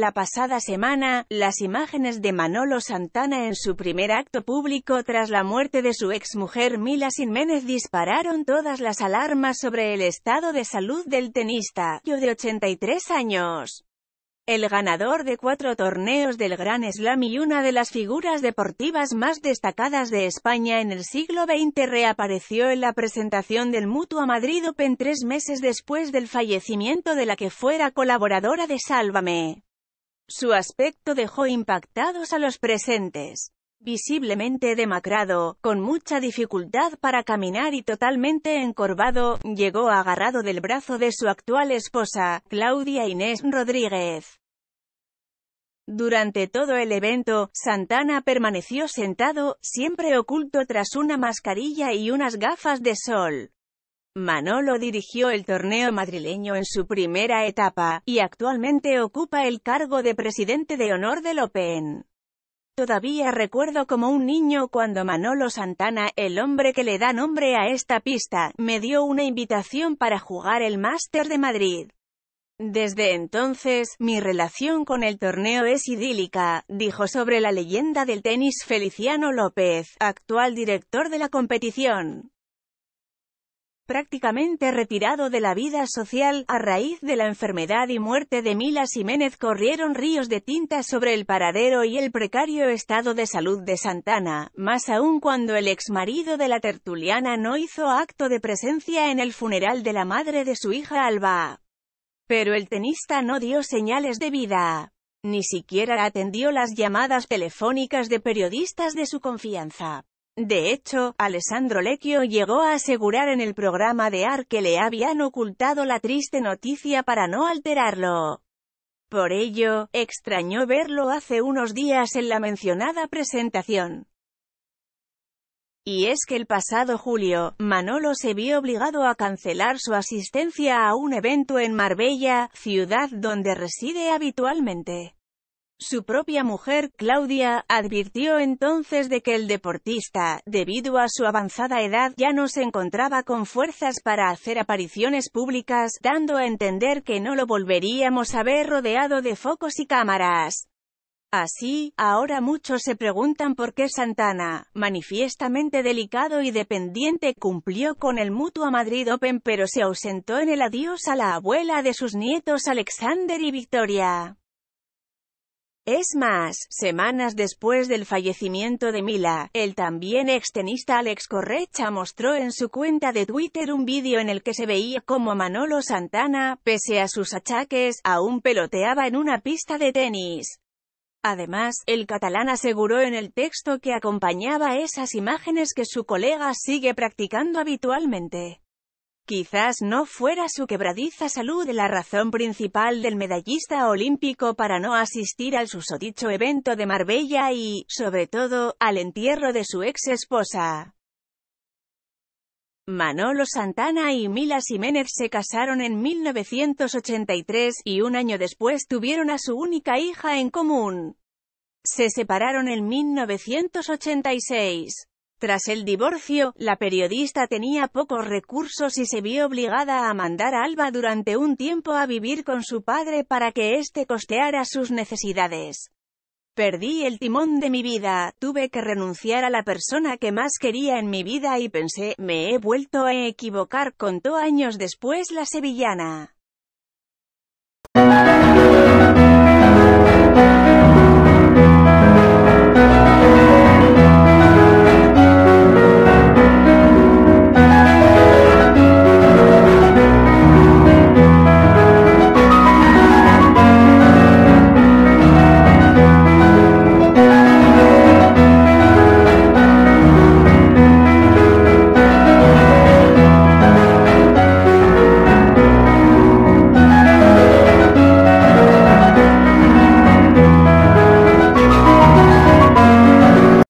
La pasada semana, las imágenes de Manolo Santana en su primer acto público tras la muerte de su exmujer Mila Jiménez dispararon todas las alarmas sobre el estado de salud del tenista, yo de 83 años. El ganador de cuatro torneos del Gran Slam y una de las figuras deportivas más destacadas de España en el siglo XX reapareció en la presentación del Mutua Madrid Open tres meses después del fallecimiento de la que fuera colaboradora de Sálvame. Su aspecto dejó impactados a los presentes. Visiblemente demacrado, con mucha dificultad para caminar y totalmente encorvado, llegó agarrado del brazo de su actual esposa, Claudia Inés Rodríguez. Durante todo el evento, Santana permaneció sentado, siempre oculto tras una mascarilla y unas gafas de sol. Manolo dirigió el torneo madrileño en su primera etapa, y actualmente ocupa el cargo de presidente de honor del Open. Todavía recuerdo como un niño cuando Manolo Santana, el hombre que le da nombre a esta pista, me dio una invitación para jugar el Máster de Madrid. Desde entonces, mi relación con el torneo es idílica, dijo sobre la leyenda del tenis Feliciano López, actual director de la competición prácticamente retirado de la vida social, a raíz de la enfermedad y muerte de Mila Jiménez corrieron ríos de tinta sobre el paradero y el precario estado de salud de Santana, más aún cuando el exmarido de la tertuliana no hizo acto de presencia en el funeral de la madre de su hija Alba. Pero el tenista no dio señales de vida. Ni siquiera atendió las llamadas telefónicas de periodistas de su confianza. De hecho, Alessandro Lecchio llegó a asegurar en el programa de AR que le habían ocultado la triste noticia para no alterarlo. Por ello, extrañó verlo hace unos días en la mencionada presentación. Y es que el pasado julio, Manolo se vio obligado a cancelar su asistencia a un evento en Marbella, ciudad donde reside habitualmente. Su propia mujer, Claudia, advirtió entonces de que el deportista, debido a su avanzada edad, ya no se encontraba con fuerzas para hacer apariciones públicas, dando a entender que no lo volveríamos a ver rodeado de focos y cámaras. Así, ahora muchos se preguntan por qué Santana, manifiestamente delicado y dependiente, cumplió con el mutuo Madrid Open pero se ausentó en el adiós a la abuela de sus nietos Alexander y Victoria. Es más, semanas después del fallecimiento de Mila, el también extenista Alex Correcha mostró en su cuenta de Twitter un vídeo en el que se veía como Manolo Santana, pese a sus achaques, aún peloteaba en una pista de tenis. Además, el catalán aseguró en el texto que acompañaba esas imágenes que su colega sigue practicando habitualmente. Quizás no fuera su quebradiza salud la razón principal del medallista olímpico para no asistir al susodicho evento de Marbella y, sobre todo, al entierro de su ex esposa. Manolo Santana y Mila Jiménez se casaron en 1983 y un año después tuvieron a su única hija en común. Se separaron en 1986. Tras el divorcio, la periodista tenía pocos recursos y se vio obligada a mandar a Alba durante un tiempo a vivir con su padre para que éste costeara sus necesidades. Perdí el timón de mi vida, tuve que renunciar a la persona que más quería en mi vida y pensé, me he vuelto a equivocar, contó años después la sevillana.